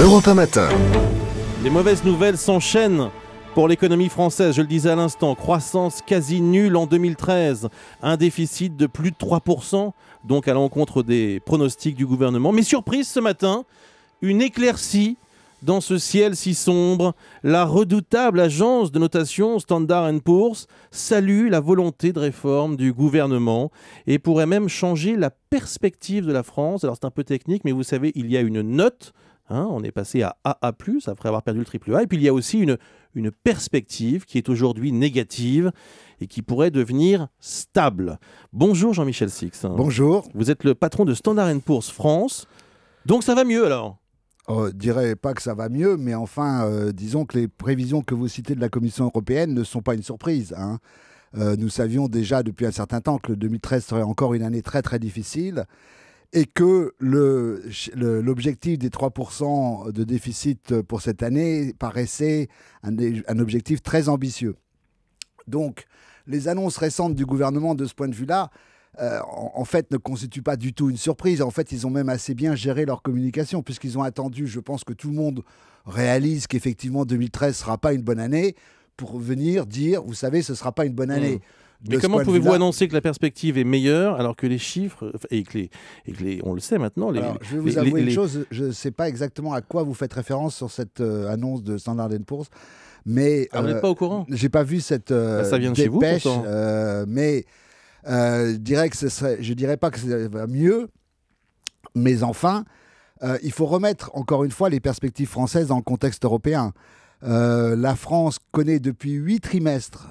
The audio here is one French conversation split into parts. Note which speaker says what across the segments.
Speaker 1: Europe matin. Les mauvaises nouvelles s'enchaînent. Pour l'économie française, je le disais à l'instant, croissance quasi nulle en 2013, un déficit de plus de 3%, donc à l'encontre des pronostics du gouvernement. Mais surprise ce matin, une éclaircie dans ce ciel si sombre. La redoutable agence de notation Standard Poor's salue la volonté de réforme du gouvernement et pourrait même changer la perspective de la France. Alors c'est un peu technique, mais vous savez, il y a une note Hein, on est passé à AA, après avoir perdu le triple A. Et puis il y a aussi une, perspective qui est aujourd'hui négative et qui pourrait devenir stable. Bonjour Jean-Michel Six.
Speaker 2: Bonjour. Vous êtes le patron de Standard Poor's France. Donc ça va mieux alors on oh, dirais pas que ça va mieux, mais enfin, euh, disons que les prévisions que vous citez de la Commission européenne ne sont pas une surprise. Hein. Euh, nous savions déjà depuis un certain temps que le 2013 serait encore une année très très difficile et que l'objectif des 3% de déficit pour cette année paraissait un, objectif très ambitieux. Donc, les annonces récentes du gouvernement de ce point de vue-là, euh, en, fait, ne constituent pas du tout une surprise. En fait, ils ont même assez bien géré leur communication, puisqu'ils ont attendu, je pense que tout le monde réalise qu'effectivement 2013 ne sera pas une bonne année, pour venir dire, vous savez, ce ne sera pas une bonne mmh. année. Mais comment pouvez-vous
Speaker 1: annoncer que la perspective est meilleure alors que les chiffres, et que les, on le sait maintenant, les, je vais vous avouer une chose,
Speaker 2: je ne sais pas exactement à quoi vous faites référence sur cette euh, annonce de Standard Poor's, mais... Ah, vous n'êtes euh, pas au courant J'ai pas vu cette bah, euh, ça vient dépêche, chez vous, mais je dirais que ce serait, je dirais pas que ça va mieux, mais enfin, il faut remettre encore une fois les perspectives françaises dans le contexte européen. la France connaît depuis huit trimestres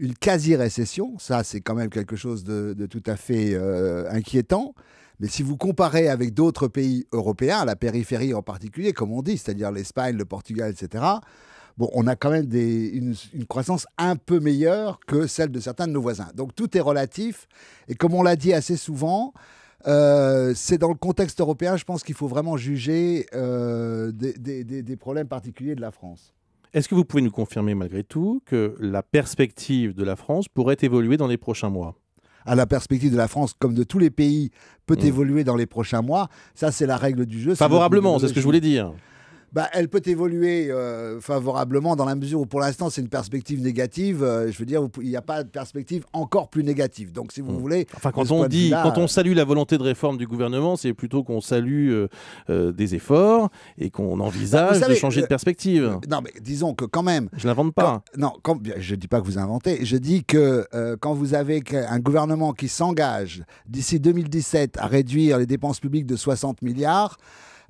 Speaker 2: une quasi-récession. Ça, c'est quand même quelque chose de, tout à fait euh, inquiétant. Mais si vous comparez avec d'autres pays européens, la périphérie en particulier, comme on dit, c'est-à-dire l'Espagne, le Portugal, etc., bon, on a quand même une, croissance un peu meilleure que celle de certains de nos voisins. Donc tout est relatif. Et comme on l'a dit assez souvent, euh, c'est dans le contexte européen, je pense qu'il faut vraiment juger euh, des problèmes particuliers de la France.
Speaker 1: Est-ce que vous pouvez nous confirmer malgré tout que la perspective de la France pourrait évoluer dans les prochains mois
Speaker 2: ah, la perspective de la France, comme de tous les pays, peut hmm. évoluer dans les prochains mois. Ça, c'est la règle du jeu. Favorablement, c'est ce que je voulais dire. Bah, elle peut évoluer euh, favorablement dans la mesure où pour l'instant c'est une perspective négative. Euh, je veux dire, il n'y a pas de perspective encore plus négative. Donc si vous hmm. voulez, enfin quand on dit, quand on
Speaker 1: salue la volonté de réforme du gouvernement, c'est plutôt qu'on salue euh, des efforts
Speaker 2: et qu'on envisage bah, de changer de perspective. non, mais disons que quand même. Je l'invente pas. non, quand, je dis pas que vous inventez. Je dis que quand vous avez un gouvernement qui s'engage d'ici 2017 à réduire les dépenses publiques de 60 milliards.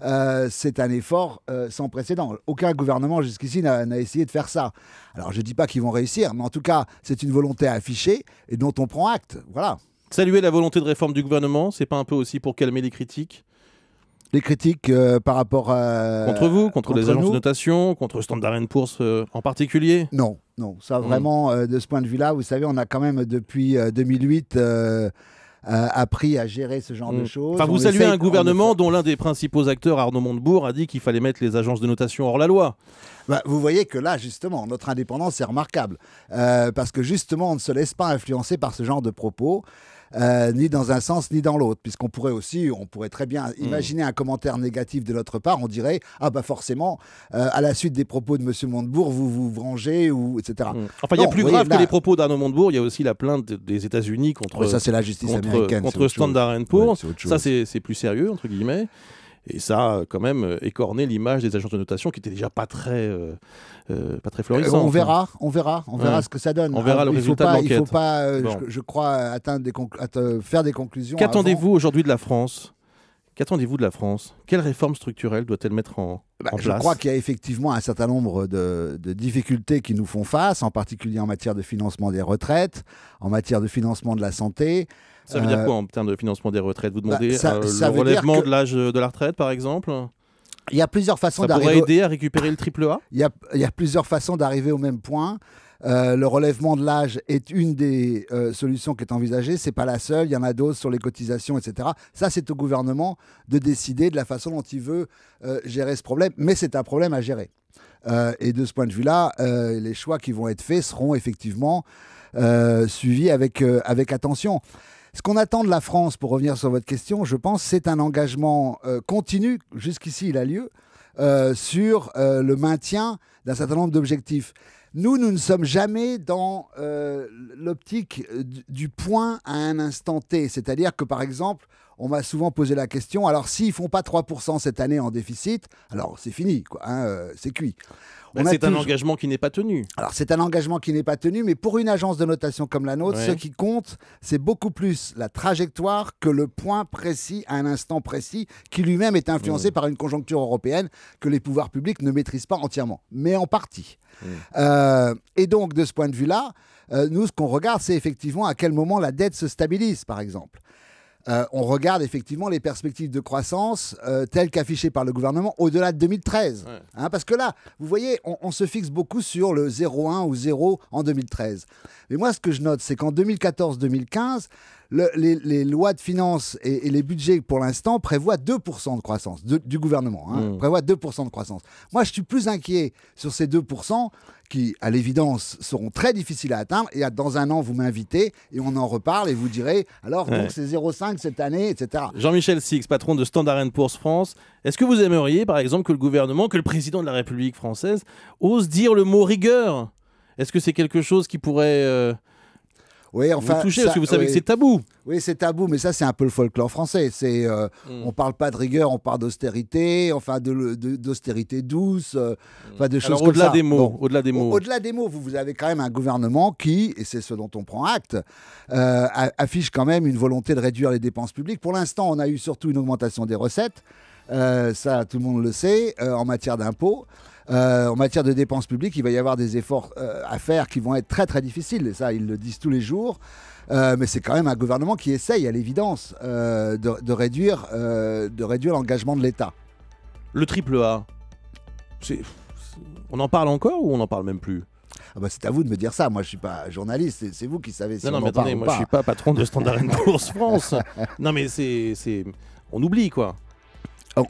Speaker 2: Euh, c'est un effort euh, sans précédent. Aucun gouvernement jusqu'ici n'a essayé de faire ça. Alors je ne dis pas qu'ils vont réussir, mais en tout cas, c'est une volonté affichée et dont on prend acte. Voilà.
Speaker 1: Saluer la volonté de réforme du gouvernement, c'est pas un peu aussi pour calmer les critiques
Speaker 2: les critiques euh, par rapport
Speaker 1: à... Contre vous, contre, les agences de notation, contre Standard Poor's en particulier Non, non. Ça, hmm.
Speaker 2: vraiment, de ce point de vue-là, vous savez, on a quand même, depuis 2008 euh, appris à gérer ce genre de mm. choses. vous saluez un gouvernement
Speaker 1: dont l'un des principaux acteurs, Arnaud Montebourg, a dit
Speaker 2: qu'il fallait mettre les agences de notation hors la loi. Bah, vous voyez que là, justement, notre indépendance est remarquable. Euh, parce que justement, on ne se laisse pas influencer par ce genre de propos. Euh, ni dans un sens ni dans l'autre, puisqu'on pourrait aussi, on pourrait très bien hmm. imaginer un commentaire négatif de notre part. On dirait ah bah forcément, euh, à la suite des propos de Monsieur Montebourg, vous vous vengez ou etc. Hmm. Enfin, il y a plus grave que les
Speaker 1: propos d'Arnaud Montebourg. Il y a aussi la plainte des États-Unis contre oh, ça la justice contre, Standard Poor's. ça c'est plus sérieux entre guillemets. Et ça quand même euh, écorné l'image des agences de notation qui était déjà pas très, euh, euh, pas très florissante. on hein. verra, on verra, on verra ce que ça donne. On verra le résultat de l'enquête. Il ne faut pas,
Speaker 2: je, crois, atteindre des faire des conclusions. Qu'attendez-vous
Speaker 1: aujourd'hui de la France Qu'attendez-vous de la France Quelles réformes structurelles doit-elle mettre en, bah, place Je crois qu'il
Speaker 2: y a effectivement un certain nombre de, difficultés qui nous font face, en particulier en matière de financement des retraites, en matière de financement de la santé. Ça veut dire euh, quoi en
Speaker 1: termes de financement des retraites Vous demandez bah, euh, le relèvement de l'âge de la retraite, par exemple
Speaker 2: Il y a plusieurs façons d'arriver. Ça pourrait aider à récupérer le triple a, il y a plusieurs façons d'arriver au même point. Euh, le relèvement de l'âge est une des euh, solutions qui est envisagée. C'est pas la seule. Il y en a d'autres sur les cotisations, etc. Ça, c'est au gouvernement de décider de la façon dont il veut euh, gérer ce problème. Mais c'est un problème à gérer. et de ce point de vue-là, les choix qui vont être faits seront effectivement suivis avec, avec attention. Ce qu'on attend de la France, pour revenir sur votre question, je pense, c'est un engagement continu, jusqu'ici il a lieu, sur le maintien d'un certain nombre d'objectifs. Nous, nous ne sommes jamais dans euh, l'optique du point à un instant T. C'est-à-dire que, par exemple, on m'a souvent posé la question, alors s'ils font pas 3% cette année en déficit, alors c'est fini, quoi, hein, euh, c'est cuit. Bah, c'est un engagement qui n'est pas tenu. Alors c'est un engagement qui n'est pas tenu, mais pour une agence de notation comme la nôtre, ce qui compte, c'est beaucoup plus la trajectoire que le point précis à un instant précis, qui lui-même est influencé mmh. par une conjoncture européenne que les pouvoirs publics ne maîtrisent pas entièrement, mais en partie. Mmh. Euh, et donc de ce point de vue-là, euh, nous ce qu'on regarde, c'est effectivement à quel moment la dette se stabilise, par exemple. Euh, on regarde effectivement les perspectives de croissance euh, telles qu'affichées par le gouvernement au-delà de 2013. Hein, parce que là, vous voyez, on, on se fixe beaucoup sur le 0,1 ou 0 en 2013. Mais moi, ce que je note, c'est qu'en 2014-2015, les, lois de finances et, les budgets pour l'instant prévoient 2% de croissance du gouvernement, hein, mm. prévoient 2% de croissance. Moi, je suis plus inquiet sur ces 2% qui, à l'évidence, seront très difficiles à atteindre. Et dans un an, vous m'invitez et on en reparle et vous direz alors, c'est 0,5 cette année, etc.
Speaker 1: Jean-Michel Six, patron de Standard Poor's France, est-ce que vous aimeriez, par exemple, que le gouvernement, que le président de la République française ose dire le mot rigueur Est-ce que c'est quelque chose qui pourrait. Euh, oui, enfin, vous touchez parce que vous savez que c'est
Speaker 2: tabou. Oui, c'est tabou, mais ça, c'est un peu le folklore français. C'est, euh, hmm. on parle pas de rigueur, on parle d'austérité, enfin de, d'austérité douce, euh, hmm. de choses comme au-delà Des mots, au-delà des mots. Au-delà des mots, vous, avez quand même un gouvernement qui, et c'est ce dont on prend acte, euh, affiche quand même une volonté de réduire les dépenses publiques. Pour l'instant, on a eu surtout une augmentation des recettes. ça, tout le monde le sait, en matière d'impôts. Euh, en matière de dépenses publiques, il va y avoir des efforts euh, à faire qui vont être très très difficiles. Et ça, ils le disent tous les jours. Euh, mais c'est quand même un gouvernement qui essaye, à l'évidence, de, réduire, de réduire l'engagement de l'État. Le triple A, on en parle encore ou on n'en parle même plus ah bah, c'est à vous de me dire ça. Moi, je suis pas journaliste. C'est vous qui savez. Si non, pas. non, mais attendez, moi, je suis
Speaker 1: pas patron de Standard Poor's France.
Speaker 2: non, mais c'est, on oublie quoi.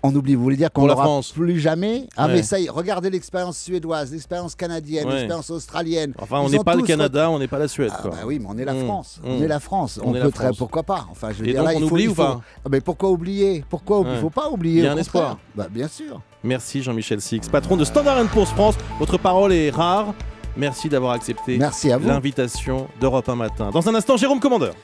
Speaker 2: On, oublie, vous voulez dire qu'on l'aura plus jamais Ah mais ça y est, regardez l'expérience suédoise, l'expérience canadienne, l'expérience australienne. Enfin, on n'est pas le Canada, on n'est pas la Suède. Ah, bah oui, mais on est la mmh, France. On mmh. est la France. On, peut Très, pourquoi pas Enfin, je veux dire, là, on oublie ou pas ah, Mais pourquoi oublier Pourquoi ne faut pas oublier. Il y a un espoir. Bah, bien sûr.
Speaker 1: Merci Jean-Michel Six, patron de Standard Poor's France. Votre parole est rare. Merci d'avoir accepté l'invitation d'Europe un matin. Dans un instant, Jérôme Commandeur.